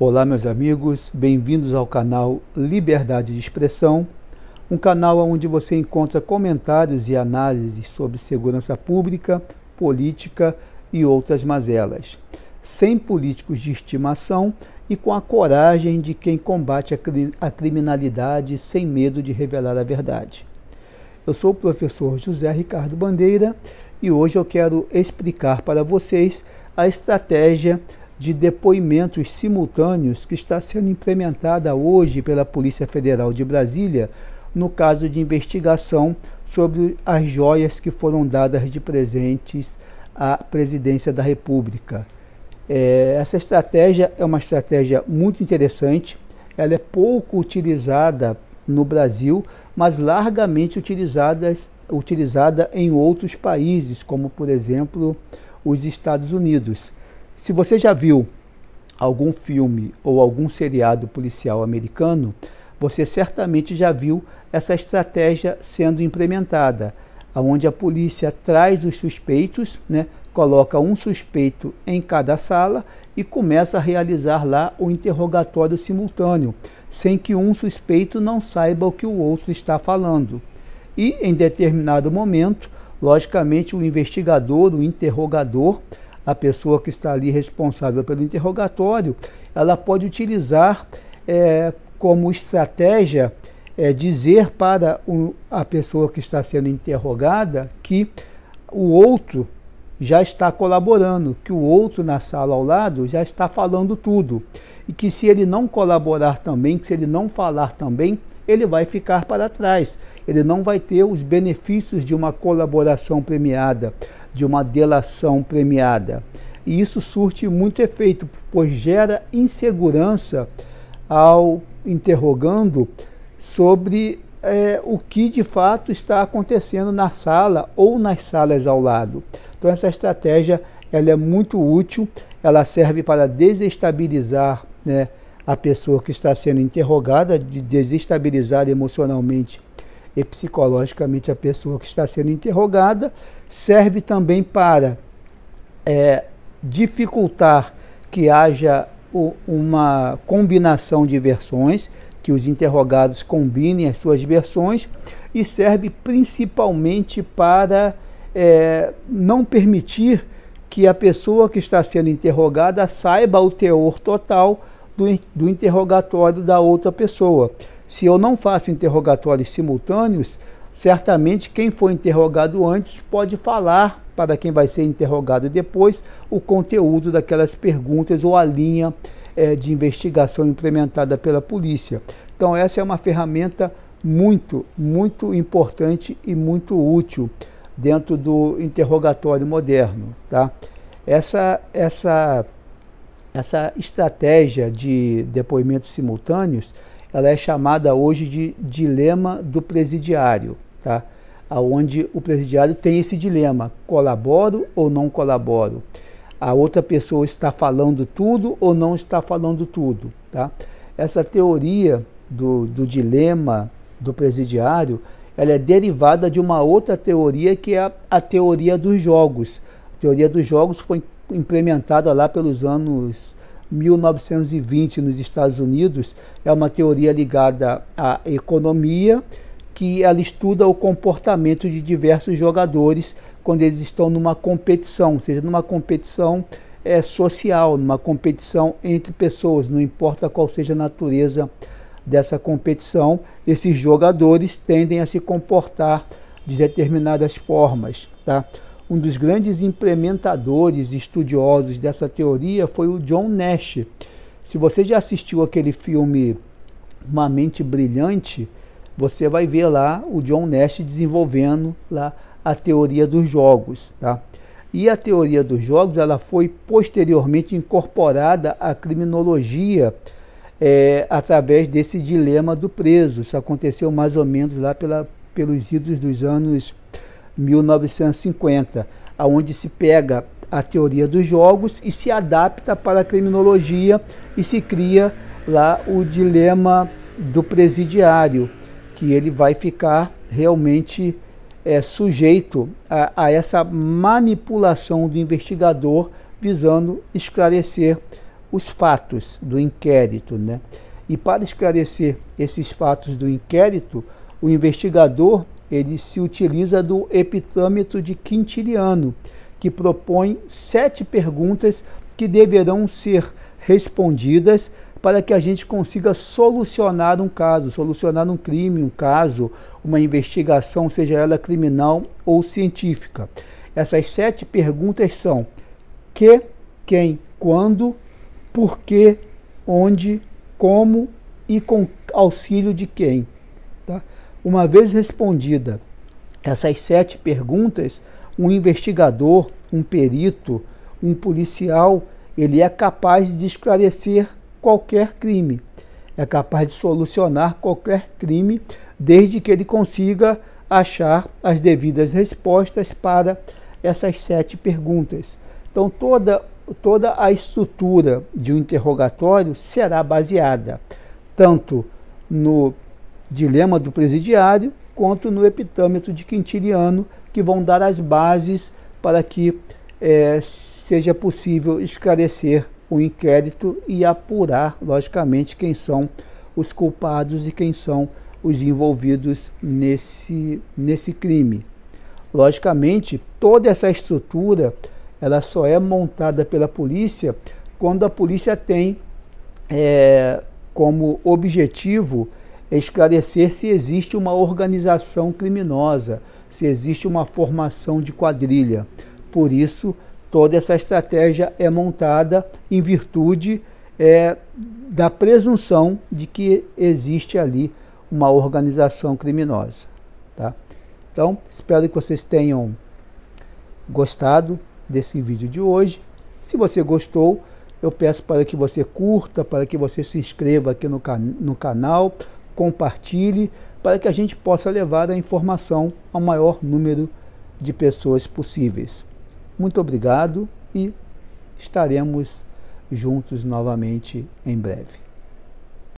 Olá, meus amigos, bem-vindos ao canal Liberdade de Expressão, um canal onde você encontra comentários e análises sobre segurança pública, política e outras mazelas, sem políticos de estimação e com a coragem de quem combate a, cri a criminalidade sem medo de revelar a verdade. Eu sou o professor José Ricardo Bandeira e hoje eu quero explicar para vocês a estratégia de depoimentos simultâneos que está sendo implementada hoje pela Polícia Federal de Brasília no caso de investigação sobre as joias que foram dadas de presentes à presidência da República. É, essa estratégia é uma estratégia muito interessante, ela é pouco utilizada no Brasil, mas largamente utilizadas, utilizada em outros países, como por exemplo os Estados Unidos. Se você já viu algum filme ou algum seriado policial americano, você certamente já viu essa estratégia sendo implementada, onde a polícia traz os suspeitos, né, coloca um suspeito em cada sala e começa a realizar lá o interrogatório simultâneo, sem que um suspeito não saiba o que o outro está falando. E em determinado momento, logicamente, o investigador, o interrogador, a pessoa que está ali responsável pelo interrogatório, ela pode utilizar é, como estratégia é, dizer para o, a pessoa que está sendo interrogada que o outro já está colaborando, que o outro na sala ao lado já está falando tudo e que se ele não colaborar também, que se ele não falar também, ele vai ficar para trás. Ele não vai ter os benefícios de uma colaboração premiada, de uma delação premiada. E isso surte muito efeito, pois gera insegurança ao interrogando sobre é, o que de fato está acontecendo na sala ou nas salas ao lado. Então essa estratégia ela é muito útil, ela serve para desestabilizar né, a pessoa que está sendo interrogada, de desestabilizar emocionalmente e psicologicamente a pessoa que está sendo interrogada, serve também para é, dificultar que haja o, uma combinação de versões, que os interrogados combinem as suas versões, e serve principalmente para é, não permitir que a pessoa que está sendo interrogada saiba o teor total do, do interrogatório da outra pessoa. Se eu não faço interrogatórios simultâneos, certamente quem foi interrogado antes pode falar para quem vai ser interrogado depois o conteúdo daquelas perguntas ou a linha é, de investigação implementada pela polícia. Então, essa é uma ferramenta muito, muito importante e muito útil dentro do interrogatório moderno. Tá? Essa, essa, essa estratégia de depoimentos simultâneos ela é chamada hoje de dilema do presidiário, tá? onde o presidiário tem esse dilema, colaboro ou não colaboro? A outra pessoa está falando tudo ou não está falando tudo, tá? Essa teoria do, do dilema do presidiário ela é derivada de uma outra teoria que é a, a teoria dos jogos. A teoria dos jogos foi implementada lá pelos anos 1920 nos Estados Unidos. É uma teoria ligada à economia que ela estuda o comportamento de diversos jogadores quando eles estão numa competição, ou seja, numa competição é, social, numa competição entre pessoas, não importa qual seja a natureza dessa competição, esses jogadores tendem a se comportar de determinadas formas. Tá? Um dos grandes implementadores estudiosos dessa teoria foi o John Nash. Se você já assistiu aquele filme Uma Mente Brilhante, você vai ver lá o John Nash desenvolvendo lá a teoria dos jogos, tá? E a teoria dos jogos, ela foi posteriormente incorporada à criminologia é, através desse dilema do preso. Isso aconteceu mais ou menos lá pela, pelos idos dos anos 1950, aonde se pega a teoria dos jogos e se adapta para a criminologia e se cria lá o dilema do presidiário, que ele vai ficar realmente é, sujeito a, a essa manipulação do investigador visando esclarecer os fatos do inquérito. Né? E para esclarecer esses fatos do inquérito, o investigador ele se utiliza do epitâmetro de Quintiliano, que propõe sete perguntas que deverão ser respondidas para que a gente consiga solucionar um caso, solucionar um crime, um caso, uma investigação, seja ela criminal ou científica. Essas sete perguntas são: que, quem, quando, por que, onde, como e com auxílio de quem. Tá? Uma vez respondida essas sete perguntas, um investigador, um perito, um policial, ele é capaz de esclarecer qualquer crime, é capaz de solucionar qualquer crime, desde que ele consiga achar as devidas respostas para essas sete perguntas. Então, toda toda a estrutura de um interrogatório será baseada tanto no dilema do presidiário quanto no epitâmetro de Quintiliano, que vão dar as bases para que é, seja possível esclarecer o inquérito e apurar, logicamente, quem são os culpados e quem são os envolvidos nesse, nesse crime. Logicamente, toda essa estrutura ela só é montada pela polícia quando a polícia tem é, como objetivo esclarecer se existe uma organização criminosa, se existe uma formação de quadrilha. Por isso, toda essa estratégia é montada em virtude é, da presunção de que existe ali uma organização criminosa. Tá? Então, espero que vocês tenham gostado desse vídeo de hoje. Se você gostou, eu peço para que você curta, para que você se inscreva aqui no, can no canal, compartilhe, para que a gente possa levar a informação ao maior número de pessoas possíveis. Muito obrigado e estaremos juntos novamente em breve.